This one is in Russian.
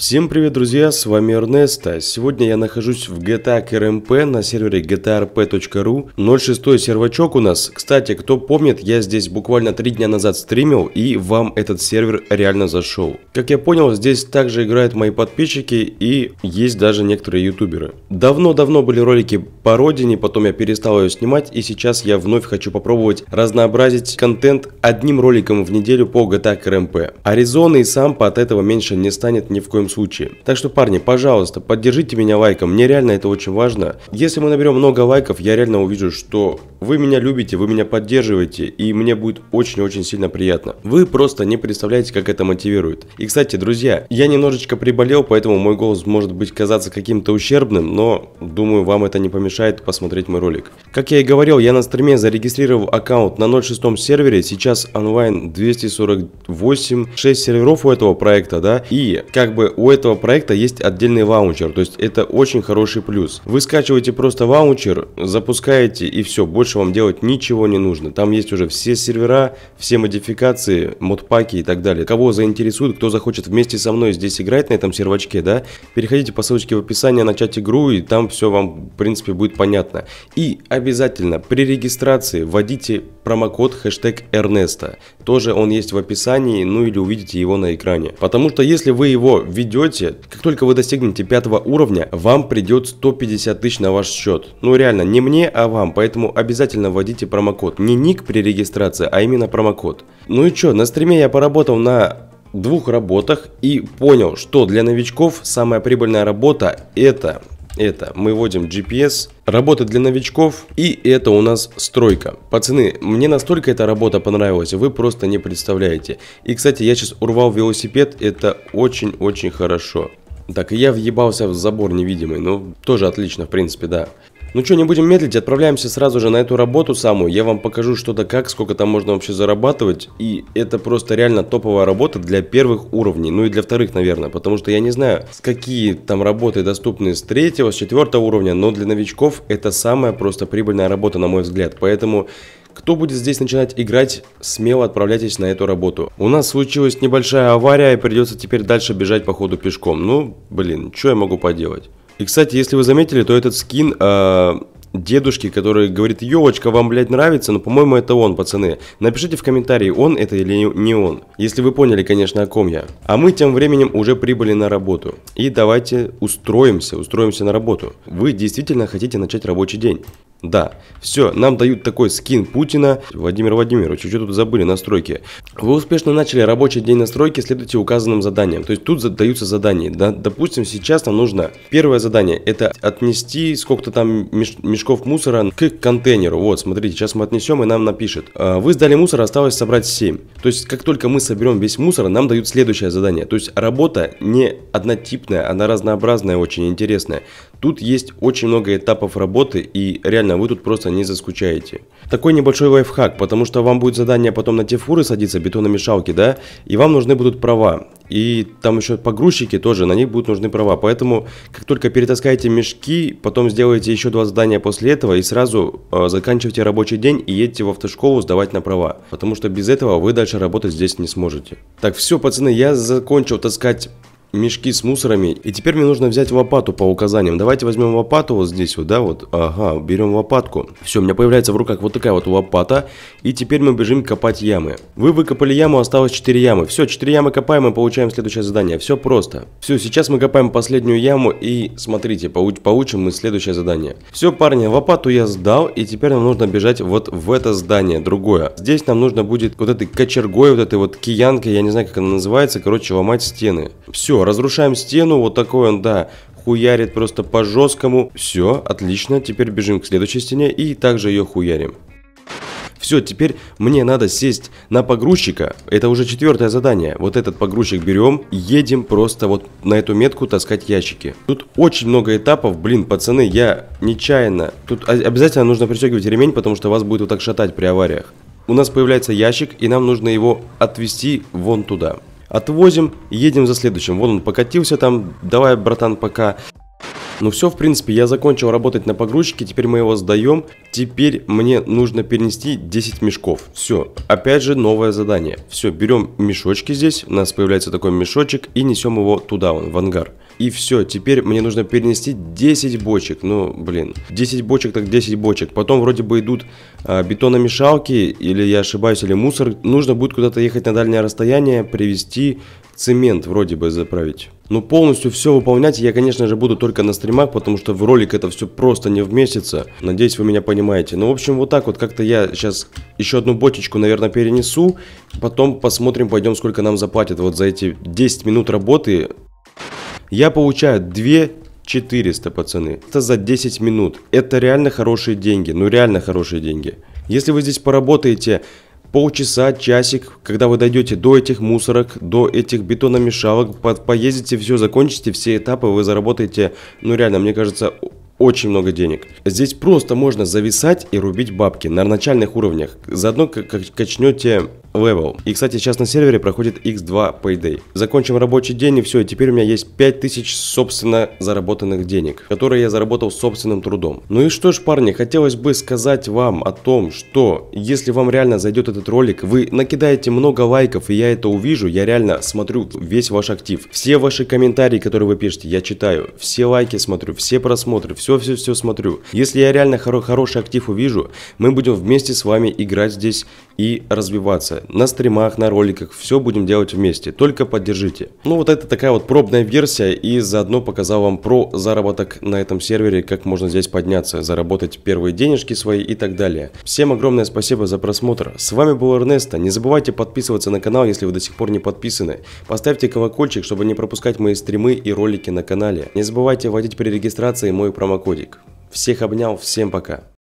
Всем привет, друзья, с вами Эрнесто. Сегодня я нахожусь в GTA КРМП на сервере gtarp.ru. 06 сервачок у нас. Кстати, кто помнит, я здесь буквально 3 дня назад стримил и вам этот сервер реально зашел. Как я понял, здесь также играют мои подписчики и есть даже некоторые ютуберы. Давно-давно были ролики по родине, потом я перестал ее снимать и сейчас я вновь хочу попробовать разнообразить контент одним роликом в неделю по GTA КРМП. Аризоны и Сампа от этого меньше не станет ни в коем случае. Так что, парни, пожалуйста, поддержите меня лайком, мне реально это очень важно. Если мы наберем много лайков, я реально увижу, что вы меня любите, вы меня поддерживаете, и мне будет очень-очень сильно приятно. Вы просто не представляете, как это мотивирует. И, кстати, друзья, я немножечко приболел, поэтому мой голос может быть казаться каким-то ущербным, но думаю, вам это не помешает посмотреть мой ролик. Как я и говорил, я на стриме зарегистрировал аккаунт на 06 сервере, сейчас онлайн 248, 6 серверов у этого проекта, да, и как бы у этого проекта есть отдельный ваучер, то есть это очень хороший плюс. Вы скачиваете просто ваучер, запускаете и все, больше вам делать ничего не нужно. Там есть уже все сервера, все модификации, модпаки и так далее. Кого заинтересует, кто захочет вместе со мной здесь играть на этом сервачке, да, переходите по ссылочке в описании, начать игру и там все вам в принципе будет понятно. И обязательно при регистрации вводите промокод хэштег Эрнеста. Тоже он есть в описании, ну или увидите его на экране. Потому что если вы его введете, как только вы достигнете пятого уровня, вам придет 150 тысяч на ваш счет. Ну реально, не мне, а вам, поэтому обязательно вводите промокод. Не ник при регистрации, а именно промокод. Ну и чё, на стриме я поработал на двух работах и понял, что для новичков самая прибыльная работа это, это мы вводим GPS, Работа для новичков и это у нас стройка. Пацаны, мне настолько эта работа понравилась, вы просто не представляете. И, кстати, я сейчас урвал велосипед, это очень-очень хорошо. Так, и я въебался в забор невидимый, ну, тоже отлично, в принципе, да. Ну что, не будем медлить, отправляемся сразу же на эту работу самую. Я вам покажу что-то как, сколько там можно вообще зарабатывать. И это просто реально топовая работа для первых уровней, ну и для вторых, наверное. Потому что я не знаю, с какие там работы доступны с третьего, с четвертого уровня, но для новичков это самая просто прибыльная работа, на мой взгляд. Поэтому... Кто будет здесь начинать играть, смело отправляйтесь на эту работу. У нас случилась небольшая авария и придется теперь дальше бежать по ходу пешком. Ну, блин, что я могу поделать? И, кстати, если вы заметили, то этот скин э, дедушки, который говорит, елочка, вам, блядь, нравится, но, по-моему, это он, пацаны. Напишите в комментарии, он это или не он. Если вы поняли, конечно, о ком я. А мы тем временем уже прибыли на работу. И давайте устроимся, устроимся на работу. Вы действительно хотите начать рабочий день. Да, все, нам дают такой скин Путина. Владимир Владимирович, что тут забыли настройки? Вы успешно начали рабочий день настройки, следуйте указанным заданиям. То есть тут задаются задания. Да? Допустим, сейчас нам нужно первое задание, это отнести сколько-то там меш мешков мусора к контейнеру. Вот, смотрите, сейчас мы отнесем и нам напишет. А, вы сдали мусор, осталось собрать 7. То есть как только мы соберем весь мусор, нам дают следующее задание. То есть работа не однотипная, она разнообразная, очень интересная. Тут есть очень много этапов работы и реально реально, вы тут просто не заскучаете. Такой небольшой лайфхак, потому что вам будет задание потом на те фуры садиться, бетономешалки, да, и вам нужны будут права. И там еще погрузчики тоже, на них будут нужны права. Поэтому, как только перетаскаете мешки, потом сделаете еще два задания после этого и сразу э, заканчивайте рабочий день и едете в автошколу сдавать на права. Потому что без этого вы дальше работать здесь не сможете. Так, все, пацаны, я закончил таскать мешки с мусорами. И теперь мне нужно взять лопату по указаниям. Давайте возьмем лопату вот здесь вот, да, вот. Ага, берем лопатку. Все, у меня появляется в руках вот такая вот лопата. И теперь мы бежим копать ямы. Вы выкопали яму, осталось 4 ямы. Все, 4 ямы копаем и получаем следующее задание. Все просто. Все, сейчас мы копаем последнюю яму и смотрите, получим мы следующее задание. Все, парни, лопату я сдал и теперь нам нужно бежать вот в это здание, другое. Здесь нам нужно будет вот этой кочергой, вот этой вот киянкой, я не знаю, как она называется, короче, ломать стены. Все, разрушаем стену, вот такой он, да, хуярит просто по жесткому. Все, отлично, теперь бежим к следующей стене и также ее хуярим. Все, теперь мне надо сесть на погрузчика. Это уже четвертое задание. Вот этот погрузчик берем, едем просто вот на эту метку таскать ящики. Тут очень много этапов. Блин, пацаны, я нечаянно... Тут обязательно нужно пристегивать ремень, потому что вас будет вот так шатать при авариях. У нас появляется ящик, и нам нужно его отвести вон туда отвозим, едем за следующим. Вон он покатился там, давай, братан, пока. Ну все, в принципе, я закончил работать на погрузчике, теперь мы его сдаем. Теперь мне нужно перенести 10 мешков. Все, опять же новое задание. Все, берем мешочки здесь, у нас появляется такой мешочек и несем его туда, он, в ангар. И все, теперь мне нужно перенести 10 бочек. Ну, блин, 10 бочек так 10 бочек. Потом вроде бы идут а, бетономешалки, или я ошибаюсь, или мусор. Нужно будет куда-то ехать на дальнее расстояние, привезти цемент вроде бы заправить. Но ну, полностью все выполнять я, конечно же, буду только на стримах, потому что в ролик это все просто не вместится. Надеюсь, вы меня понимаете. Ну, в общем, вот так вот как-то я сейчас еще одну ботичку, наверное, перенесу. Потом посмотрим, пойдем, сколько нам заплатят вот за эти 10 минут работы. Я получаю 2 400, пацаны. Это за 10 минут. Это реально хорошие деньги. Ну, реально хорошие деньги. Если вы здесь поработаете полчаса, часик, когда вы дойдете до этих мусорок, до этих бетономешалок, по поездите, все закончите, все этапы, вы заработаете, ну реально, мне кажется, очень много денег. Здесь просто можно зависать и рубить бабки на начальных уровнях. Заодно как качнете Level. И, кстати, сейчас на сервере проходит X2 Payday. Закончим рабочий день и все, и теперь у меня есть 5000 собственно заработанных денег, которые я заработал собственным трудом. Ну и что ж, парни, хотелось бы сказать вам о том, что если вам реально зайдет этот ролик, вы накидаете много лайков, и я это увижу, я реально смотрю весь ваш актив. Все ваши комментарии, которые вы пишете, я читаю, все лайки смотрю, все просмотры, все-все-все смотрю. Если я реально хоро хороший актив увижу, мы будем вместе с вами играть здесь и развиваться на стримах, на роликах, все будем делать вместе, только поддержите. Ну вот это такая вот пробная версия и заодно показал вам про заработок на этом сервере, как можно здесь подняться, заработать первые денежки свои и так далее. Всем огромное спасибо за просмотр, с вами был Эрнесто, не забывайте подписываться на канал, если вы до сих пор не подписаны, поставьте колокольчик, чтобы не пропускать мои стримы и ролики на канале. Не забывайте вводить при регистрации мой промокодик. Всех обнял, всем пока.